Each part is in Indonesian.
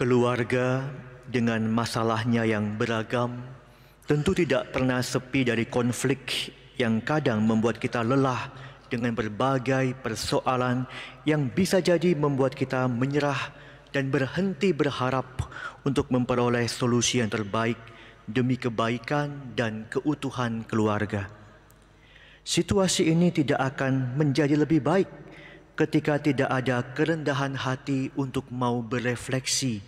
Keluarga dengan masalahnya yang beragam tentu tidak pernah sepi dari konflik yang kadang membuat kita lelah dengan berbagai persoalan yang bisa jadi membuat kita menyerah dan berhenti berharap untuk memperoleh solusi yang terbaik demi kebaikan dan keutuhan keluarga. Situasi ini tidak akan menjadi lebih baik ketika tidak ada kerendahan hati untuk mau berefleksi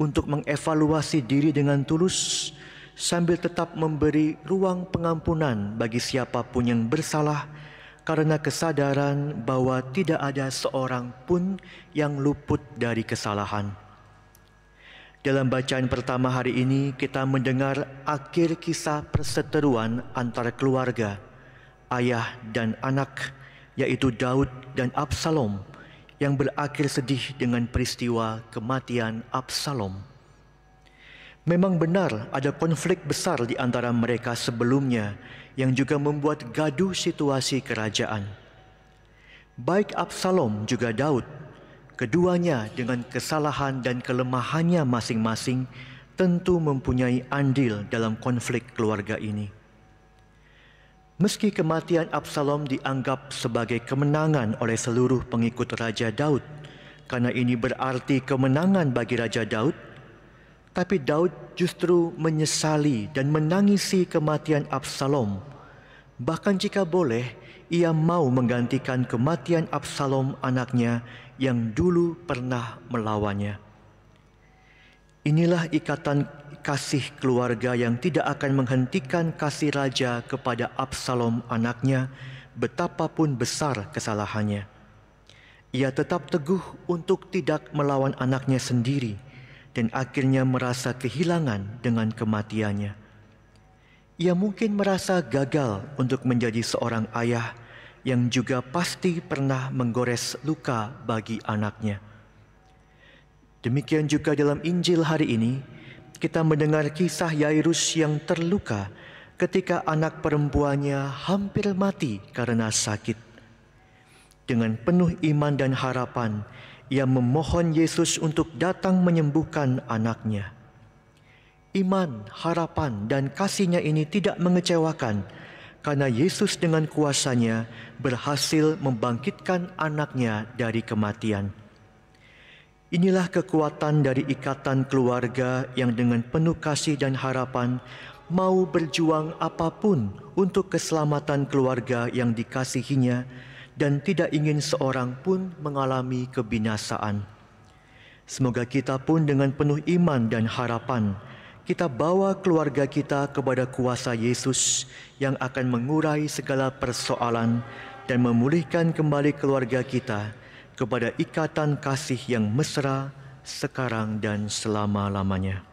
untuk mengevaluasi diri dengan tulus sambil tetap memberi ruang pengampunan bagi siapapun yang bersalah karena kesadaran bahwa tidak ada seorang pun yang luput dari kesalahan. Dalam bacaan pertama hari ini kita mendengar akhir kisah perseteruan antara keluarga, ayah dan anak, yaitu Daud dan Absalom yang berakhir sedih dengan peristiwa kematian Absalom. Memang benar ada konflik besar di antara mereka sebelumnya yang juga membuat gaduh situasi kerajaan. Baik Absalom juga Daud, keduanya dengan kesalahan dan kelemahannya masing-masing tentu mempunyai andil dalam konflik keluarga ini. Meski kematian Absalom dianggap sebagai kemenangan oleh seluruh pengikut Raja Daud, karena ini berarti kemenangan bagi Raja Daud, tapi Daud justru menyesali dan menangisi kematian Absalom. Bahkan jika boleh, ia mau menggantikan kematian Absalom anaknya yang dulu pernah melawannya. Inilah ikatan kasih keluarga yang tidak akan menghentikan kasih raja kepada Absalom anaknya, betapapun besar kesalahannya. Ia tetap teguh untuk tidak melawan anaknya sendiri dan akhirnya merasa kehilangan dengan kematiannya. Ia mungkin merasa gagal untuk menjadi seorang ayah yang juga pasti pernah menggores luka bagi anaknya Demikian juga dalam Injil hari ini, kita mendengar kisah Yairus yang terluka ketika anak perempuannya hampir mati karena sakit. Dengan penuh iman dan harapan, ia memohon Yesus untuk datang menyembuhkan anaknya. Iman, harapan, dan kasihnya ini tidak mengecewakan karena Yesus dengan kuasanya berhasil membangkitkan anaknya dari kematian. Inilah kekuatan dari ikatan keluarga yang dengan penuh kasih dan harapan mau berjuang apapun untuk keselamatan keluarga yang dikasihinya dan tidak ingin seorang pun mengalami kebinasaan. Semoga kita pun dengan penuh iman dan harapan kita bawa keluarga kita kepada kuasa Yesus yang akan mengurai segala persoalan dan memulihkan kembali keluarga kita kepada ikatan kasih yang mesra sekarang dan selama-lamanya.